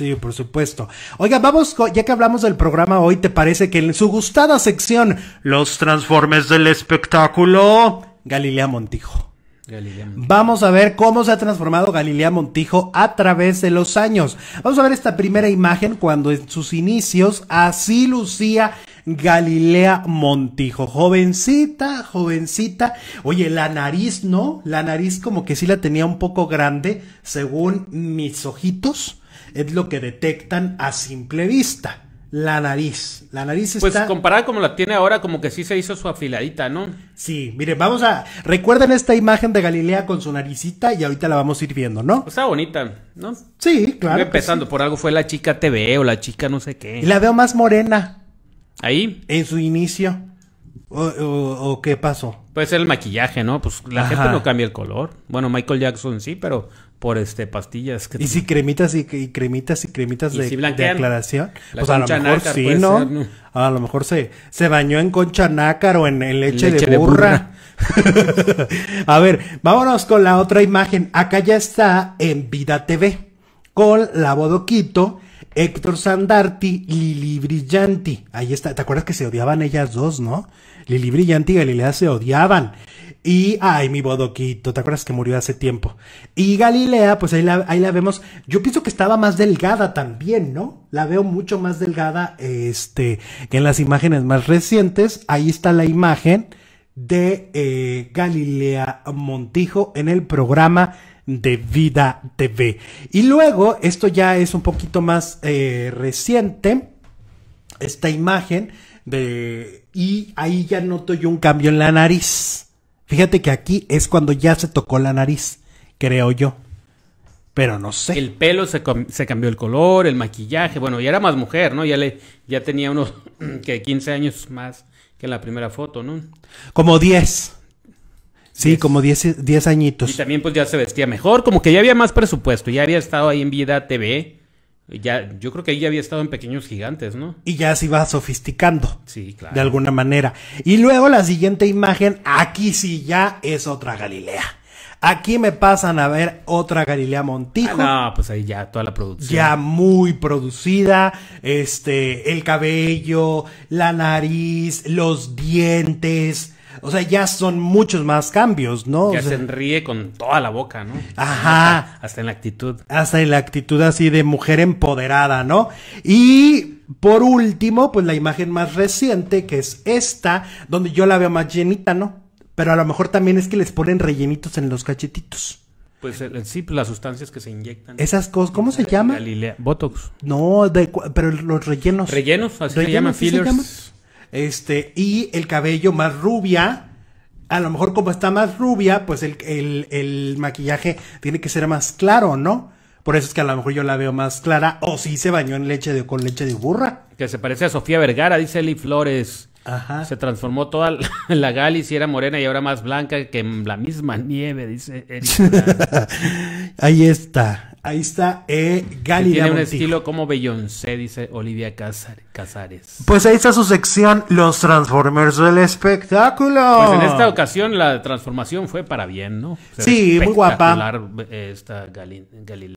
Sí, por supuesto. Oiga, vamos, ya que hablamos del programa hoy, ¿te parece que en su gustada sección, Los Transformes del Espectáculo, Galilea Montijo? Galilea Vamos a ver cómo se ha transformado Galilea Montijo a través de los años. Vamos a ver esta primera imagen cuando en sus inicios así lucía Galilea Montijo. Jovencita, jovencita. Oye, la nariz, ¿no? La nariz como que sí la tenía un poco grande, según mis ojitos. Es lo que detectan a simple vista. La nariz. La nariz pues, está. Pues comparada como la tiene ahora, como que sí se hizo su afiladita, ¿no? Sí, miren, vamos a. Recuerden esta imagen de Galilea con su naricita y ahorita la vamos a ir viendo, ¿no? Está bonita, ¿no? Sí, claro. Empezando, por algo fue la chica TV o la chica no sé qué. Y la veo más morena. ¿Ahí? En su inicio. ¿O, qué pasó? Pues el maquillaje, ¿no? Pues la gente no cambia el color. Bueno, Michael Jackson sí, pero por este pastillas. Que y si cremitas y, cremitas y cremitas de, de, aclaración, pues a lo mejor sí, ¿no? A lo mejor se, se bañó en concha nácar o en, leche, de burra. De burra. a ver, vámonos con la otra imagen. Acá ya está en Vida TV con la Bodoquito Héctor Sandarti, Lili Brillanti. Ahí está. ¿Te acuerdas que se odiaban ellas dos, no? Lili Brillanti y Galilea se odiaban. Y, ay, mi bodoquito, ¿te acuerdas que murió hace tiempo? Y Galilea, pues ahí la, vemos. Yo pienso que estaba más delgada también, ¿no? La veo mucho más delgada, este, que en las imágenes más recientes. Ahí está la imagen de eh, Galilea Montijo en el programa de Vida TV. Y luego, esto ya es un poquito más eh, reciente, esta imagen de... Y ahí ya noto yo un cambio en la nariz. Fíjate que aquí es cuando ya se tocó la nariz, creo yo. Pero no sé. El pelo se, cambió el color, el maquillaje. Bueno, ya era más mujer, ¿no? Ya, le, ya tenía unos que 15 años más que en la primera foto, ¿no? Como 10. Sí, como 10 añitos. Y también pues ya se vestía mejor, como que ya había más presupuesto, ya había estado ahí en Vida TV. Ya, yo creo que ahí ya había estado en Pequeños Gigantes, ¿no? Y ya se iba sofisticando. Sí, claro. De alguna manera. Y luego la siguiente imagen, aquí sí ya es otra Galilea. Aquí me pasan a ver otra Galilea Montijo. Ah, no, pues ahí ya toda la producción. Ya muy producida, este, el cabello, la nariz, los dientes. O sea, ya son muchos más cambios, ¿no? Ya se enríe con toda la boca, ¿no? Ajá. Hasta, hasta, en la actitud. Hasta en la actitud así de mujer empoderada, ¿no? Y por último, pues la imagen más reciente, que es esta, donde yo la veo más llenita, ¿no? pero a lo mejor también es que les ponen rellenitos en los cachetitos. Pues eh, eh, sí, pues, las sustancias que se inyectan. Esas cosas, ¿cómo se llama? Botox. No, pero los rellenos. Rellenos, así se llaman, fillers. Este, y el cabello más rubia. A lo mejor como está más rubia, pues el, el maquillaje tiene que ser más claro, ¿no? Por eso es que a lo mejor yo la veo más clara. O si sí se bañó en leche de, con leche de burra. Que se parece a Sofía Vergara, dice Eli Flores. Se transformó toda la, la Gali, si era morena y ahora más blanca que la misma nieve, dice Ahí está. Ahí está eh, Tiene un estilo como Beyoncé, dice Olivia Casares. Pues ahí está su sección, los Transformers del espectáculo. Pues en esta ocasión la transformación fue para bien, ¿no? sí, muy guapa. Eh, esta